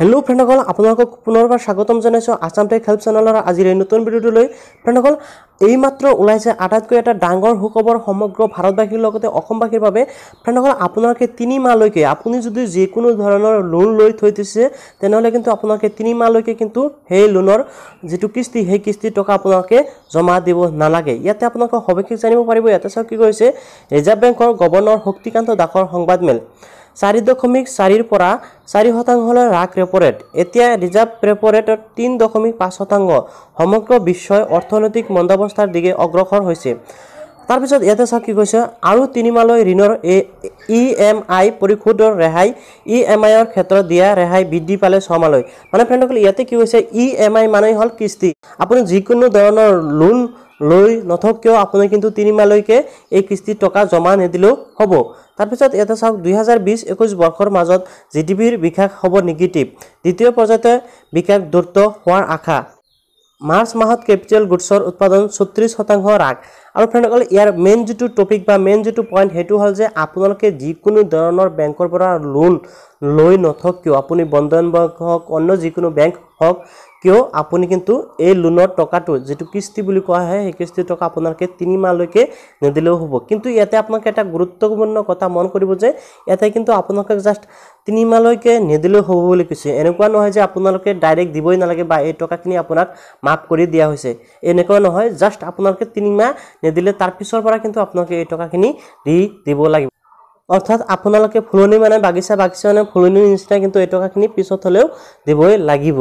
hello' ফ্ৰেণ্ডসকল আপোনালোকক পুনৰবাৰ স্বাগতম জনাইছোঁ আছাম টেক হেল্প চেনেলৰ আজিৰ এই নতুন ভিডিঅ'টোলৈ ফ্ৰেণ্ডসকল এইমাত্ৰ ওলাইছে আটাইতকৈ এটা ডাঙৰ সুখবৰ সমগ্ৰ ভাৰতবাসীৰ লগতে অসমবাসীৰ বাবে ফ্ৰেণ্ডসকল আপোনালোকে তিনিমাহলৈকে আপুনি যদি যিকোনো ধৰণৰ লোন লৈ থৈ দিছে তেনেহ'লে কিন্তু আপোনালোকে তিনিমাহলৈকে কিন্তু সেই লোনৰ যিটো কিস্তি সেই কিস্তিৰ টকা আপোনালোকে জমা দিব নালাগে ইয়াতে আপোনালোকে সবিশেষ জানিব পাৰিব ইয়াতে চাওক কি কৈছে ৰিজাৰ্ভ বেংকৰ গভৰ্ণৰ শক্তিকান্ত দাসৰ সংবাদমেল চাৰি দশমিক চাৰিৰ পৰা চাৰি শতাংশলৈ ৰাস ৰেপ' ৰেট এতিয়া ৰিজাৰ্ভ ৰেপ' ৰেটত তিনি দশমিক পাঁচ শতাংশ সমগ্ৰ বিশ্বই অৰ্থনৈতিক মন্দাৱস্থাৰ দিশে অগ্ৰসৰ হৈছে তাৰপিছত ইয়াতে চাওক কি কৈছে আৰু তিনিমাহলৈ ঋণৰ এ ই এম আই পৰিশোধৰ ৰেহাই ই এম আইৰ ক্ষেত্ৰত দিয়া ৰেহাই বৃদ্ধি পালে ছমাহলৈ মানে ফ্ৰেণ্ডসকলে ইয়াতে কি কৈছে ই এম আই মানেই হ'ল কিস্তি আপুনি যিকোনো ধৰণৰ লোন লৈ নথকিও আপুনি কিন্তু তিনিমাহলৈকে এই কিস্তিত টকা জমা নিদিলেও হ'ব তাৰপিছত ইয়াতে চাওক দুহেজাৰ বিছ একৈছ বৰ্ষৰ মাজত জি ডি পিৰ বিকাশ হ'ব নিগেটিভ দ্বিতীয় পৰ্যায়তে বিকাশ দ্ৰুত হোৱাৰ আশা মাৰ্চ মাহত কেপিটেল গুডছৰ উৎপাদন চৌত্ৰিছ শতাংশ ৰাগ আৰু ফ্ৰেণ্ডসকল ইয়াৰ মেইন যিটো টপিক বা মেইন যিটো পইণ্ট সেইটো হ'ল যে আপোনালোকে যিকোনো ধৰণৰ বেংকৰ পৰা লোন লৈ নথক কিয় আপুনি বন্ধন বেংক হওক অন্য যিকোনো বেংক হওক কিয় আপুনি কিন্তু এই লোনৰ টকাটো যিটো কিস্তি বুলি কোৱা হয় সেই কিস্তি টকা আপোনালোকে তিনিমাহলৈকে নিদিলেও হ'ব কিন্তু ইয়াতে আপোনালোকে এটা গুৰুত্বপূৰ্ণ কথা মন কৰিব যে ইয়াতে কিন্তু আপোনালোকক জাষ্ট তিনিমাহলৈকে নিদিলেও হ'ব বুলি কৈছে এনেকুৱা নহয় যে আপোনালোকে ডাইৰেক্ট দিবই নালাগে বা এই টকাখিনি আপোনাক মাফ কৰি দিয়া হৈছে এনেকুৱা নহয় জাষ্ট আপোনালোকে তিনিমাহ নিদিলে তাৰ পিছৰ পৰা কিন্তু আপোনালোকে এই টকাখিনি দি দিব লাগিব অৰ্থাৎ আপোনালোকে ফুলনি মানে বাগিচা বাগিচা মানে ফুলনি নিচিনা কিন্তু এই টকাখিনি পিছত হ'লেও দিবই লাগিব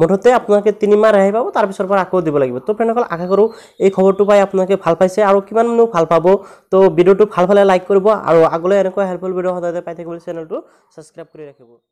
মুঠতে আপোনালোকে তিনিমাহ ৰেহাই পাব তাৰপিছৰ পৰা আকৌ দিব লাগিব তো ফ্ৰেণ্ডসকল আশা কৰোঁ এই খবৰটো পাই আপোনালোকে ভাল পাইছে আৰু কিমান মানুহ ভাল পাব তো ভিডিঅ'টো ভাল পালে লাইক কৰিব আৰু আগলৈ এনেকুৱা হেল্পফুল ভিডিঅ' সদায় পাই থাকিবলৈ চেনেলটো ছাবস্ক্ৰাইব কৰি ৰাখিব